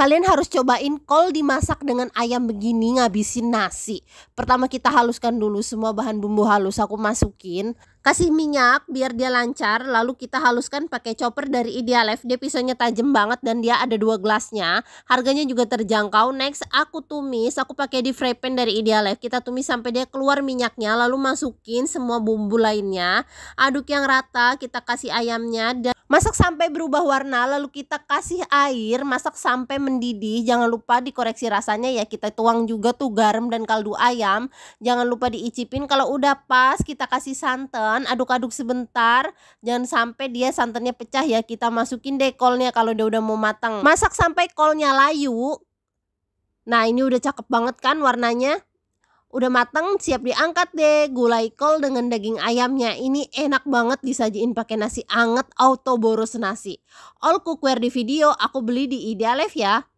Kalian harus cobain kol dimasak dengan ayam begini ngabisin nasi. Pertama kita haluskan dulu semua bahan bumbu halus aku masukin. Kasih minyak biar dia lancar, lalu kita haluskan pakai chopper dari Idealife. Dia pisaunya tajam banget dan dia ada dua gelasnya. Harganya juga terjangkau. Next aku tumis, aku pakai di fry pan dari Idealife. Kita tumis sampai dia keluar minyaknya, lalu masukin semua bumbu lainnya. Aduk yang rata, kita kasih ayamnya dan Masak sampai berubah warna, lalu kita kasih air, masak sampai mendidih. Jangan lupa dikoreksi rasanya ya, kita tuang juga tuh garam dan kaldu ayam. Jangan lupa diicipin, kalau udah pas kita kasih santan, aduk-aduk sebentar. Jangan sampai dia santannya pecah ya, kita masukin deh kolnya kalau dia udah mau matang. Masak sampai kolnya layu. Nah ini udah cakep banget kan warnanya. Udah mateng, siap diangkat deh. Gulai kol dengan daging ayamnya. Ini enak banget disajiin pakai nasi anget auto boros nasi. All cookware di video aku beli di idealife ya.